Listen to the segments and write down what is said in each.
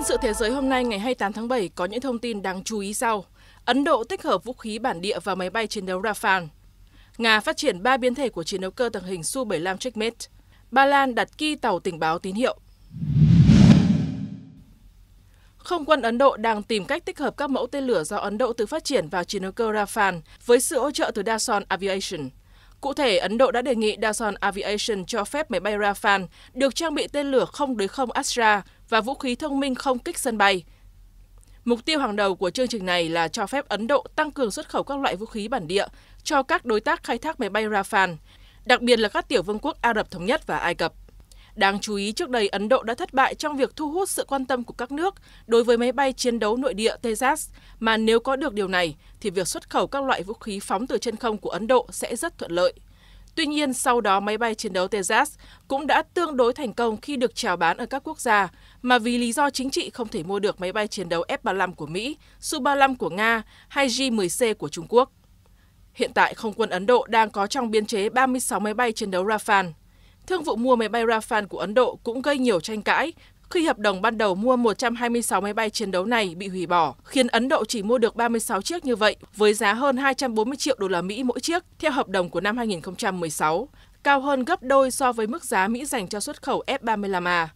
Quân vâng, sự thế giới hôm nay ngày 28 tháng 7 có những thông tin đáng chú ý sau. Ấn Độ tích hợp vũ khí bản địa và máy bay chiến đấu Rafale. Nga phát triển ba biến thể của chiến đấu cơ tàng hình Su-75 Checkmate. Ba Lan đặt ky tàu tình báo tín hiệu. Không quân Ấn Độ đang tìm cách tích hợp các mẫu tên lửa do Ấn Độ tự phát triển vào chiến đấu cơ Rafale với sự hỗ trợ từ Dason Aviation. Cụ thể, Ấn Độ đã đề nghị Dason Aviation cho phép máy bay Rafale được trang bị tên lửa không đối không Astra và vũ khí thông minh không kích sân bay. Mục tiêu hàng đầu của chương trình này là cho phép Ấn Độ tăng cường xuất khẩu các loại vũ khí bản địa cho các đối tác khai thác máy bay Rafale, đặc biệt là các tiểu vương quốc Ả Rập Thống Nhất và Ai Cập. Đáng chú ý, trước đây Ấn Độ đã thất bại trong việc thu hút sự quan tâm của các nước đối với máy bay chiến đấu nội địa Tejas, mà nếu có được điều này thì việc xuất khẩu các loại vũ khí phóng từ trên không của Ấn Độ sẽ rất thuận lợi. Tuy nhiên, sau đó máy bay chiến đấu Tejas cũng đã tương đối thành công khi được chào bán ở các quốc gia, mà vì lý do chính trị không thể mua được máy bay chiến đấu F-35 của Mỹ, Su-35 của Nga hay J-10C của Trung Quốc. Hiện tại, không quân Ấn Độ đang có trong biên chế 36 máy bay chiến đấu Rafale. Thương vụ mua máy bay Rafale của Ấn Độ cũng gây nhiều tranh cãi khi hợp đồng ban đầu mua 126 máy bay chiến đấu này bị hủy bỏ, khiến Ấn Độ chỉ mua được 36 chiếc như vậy với giá hơn 240 triệu đô la Mỹ mỗi chiếc theo hợp đồng của năm 2016, cao hơn gấp đôi so với mức giá Mỹ dành cho xuất khẩu F-35A.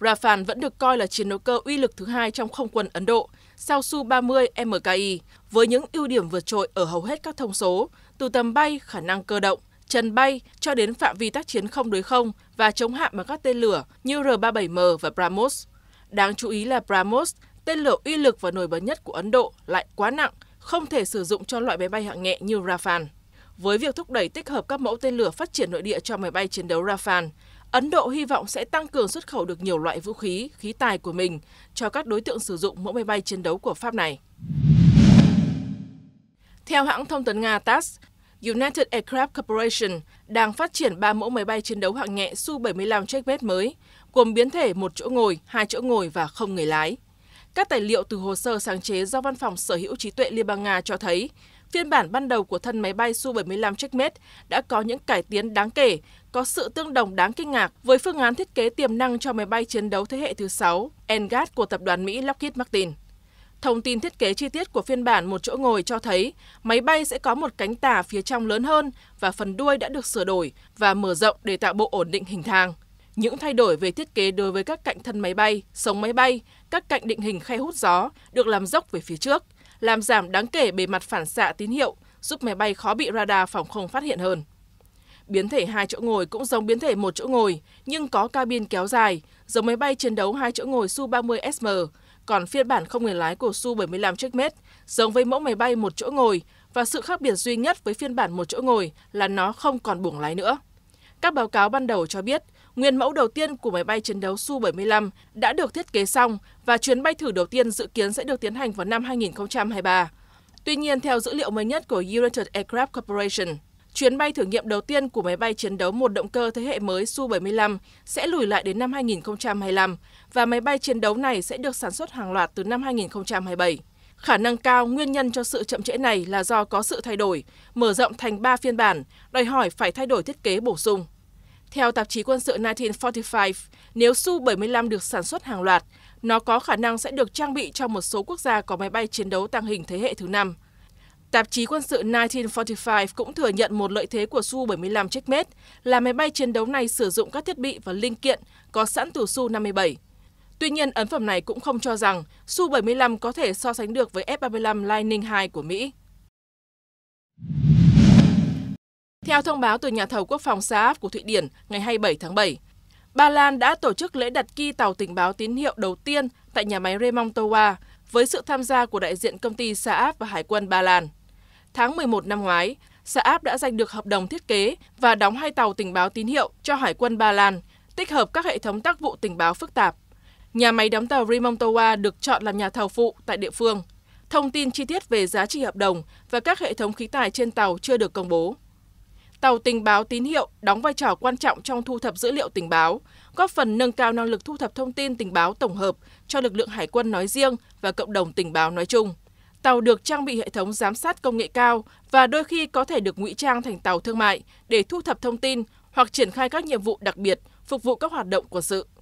Rafale vẫn được coi là chiến đấu cơ uy lực thứ hai trong không quân Ấn Độ, sau Su-30 MKI, với những ưu điểm vượt trội ở hầu hết các thông số, từ tầm bay, khả năng cơ động, trần bay cho đến phạm vi tác chiến không đối không và chống hạm bằng các tên lửa như R-37M và BrahMos. Đáng chú ý là BrahMos, tên lửa uy lực và nổi bật nhất của Ấn Độ, lại quá nặng, không thể sử dụng cho loại máy bay hạng nhẹ như Rafale. Với việc thúc đẩy tích hợp các mẫu tên lửa phát triển nội địa cho máy bay chiến đấu Rafale, Ấn Độ hy vọng sẽ tăng cường xuất khẩu được nhiều loại vũ khí, khí tài của mình cho các đối tượng sử dụng mẫu máy bay chiến đấu của Pháp này. Theo hãng thông tấn Nga TASS, United Aircraft Corporation đang phát triển 3 mẫu máy bay chiến đấu hạng nhẹ Su-75 Checkmate mới, gồm biến thể một chỗ ngồi, hai chỗ ngồi và không người lái. Các tài liệu từ hồ sơ sáng chế do Văn phòng Sở hữu trí tuệ Liên bang Nga cho thấy, phiên bản ban đầu của thân máy bay Su-75 Checkmate đã có những cải tiến đáng kể, có sự tương đồng đáng kinh ngạc với phương án thiết kế tiềm năng cho máy bay chiến đấu thế hệ thứ 6 Engad của tập đoàn Mỹ Lockheed Martin. Thông tin thiết kế chi tiết của phiên bản một chỗ ngồi cho thấy máy bay sẽ có một cánh tả phía trong lớn hơn và phần đuôi đã được sửa đổi và mở rộng để tạo bộ ổn định hình thang. Những thay đổi về thiết kế đối với các cạnh thân máy bay, sống máy bay, các cạnh định hình khe hút gió được làm dốc về phía trước, làm giảm đáng kể bề mặt phản xạ tín hiệu, giúp máy bay khó bị radar phòng không phát hiện hơn. Biến thể hai chỗ ngồi cũng giống biến thể một chỗ ngồi, nhưng có cabin kéo dài, giống máy bay chiến đấu hai chỗ ngồi Su-30SM, còn phiên bản không người lái của Su-75 Checkmate giống với mẫu máy bay một chỗ ngồi và sự khác biệt duy nhất với phiên bản một chỗ ngồi là nó không còn buồng lái nữa. Các báo cáo ban đầu cho biết, nguyên mẫu đầu tiên của máy bay chiến đấu Su-75 đã được thiết kế xong và chuyến bay thử đầu tiên dự kiến sẽ được tiến hành vào năm 2023. Tuy nhiên, theo dữ liệu mới nhất của United Aircraft Corporation, chuyến bay thử nghiệm đầu tiên của máy bay chiến đấu một động cơ thế hệ mới Su-75 sẽ lùi lại đến năm 2025 và máy bay chiến đấu này sẽ được sản xuất hàng loạt từ năm 2027. Khả năng cao nguyên nhân cho sự chậm trễ này là do có sự thay đổi, mở rộng thành 3 phiên bản, đòi hỏi phải thay đổi thiết kế bổ sung. Theo tạp chí quân sự 1945, nếu Su-75 được sản xuất hàng loạt, nó có khả năng sẽ được trang bị cho một số quốc gia có máy bay chiến đấu tăng hình thế hệ thứ năm – Tạp chí quân sự 1945 cũng thừa nhận một lợi thế của Su-75 Checkmate là máy bay chiến đấu này sử dụng các thiết bị và linh kiện có sẵn từ Su-57. Tuy nhiên, ấn phẩm này cũng không cho rằng Su-75 có thể so sánh được với F-35 Lightning II của Mỹ. Theo thông báo từ nhà thầu quốc phòng Saab của Thụy Điển ngày 27 tháng 7, Ba Lan đã tổ chức lễ đặt kỳ tàu tình báo tín hiệu đầu tiên tại nhà máy Remontowa với sự tham gia của đại diện công ty Saab và Hải quân Ba Lan tháng 11 năm ngoái, xã áp đã giành được hợp đồng thiết kế và đóng hai tàu tình báo tín hiệu cho Hải quân Ba Lan, tích hợp các hệ thống tác vụ tình báo phức tạp. Nhà máy đóng tàu Rimontowa được chọn làm nhà thầu phụ tại địa phương. Thông tin chi tiết về giá trị hợp đồng và các hệ thống khí tài trên tàu chưa được công bố. Tàu tình báo tín hiệu đóng vai trò quan trọng trong thu thập dữ liệu tình báo, góp phần nâng cao năng lực thu thập thông tin tình báo tổng hợp cho lực lượng hải quân nói riêng và cộng đồng tình báo nói chung. Tàu được trang bị hệ thống giám sát công nghệ cao và đôi khi có thể được ngụy trang thành tàu thương mại để thu thập thông tin hoặc triển khai các nhiệm vụ đặc biệt phục vụ các hoạt động quân sự.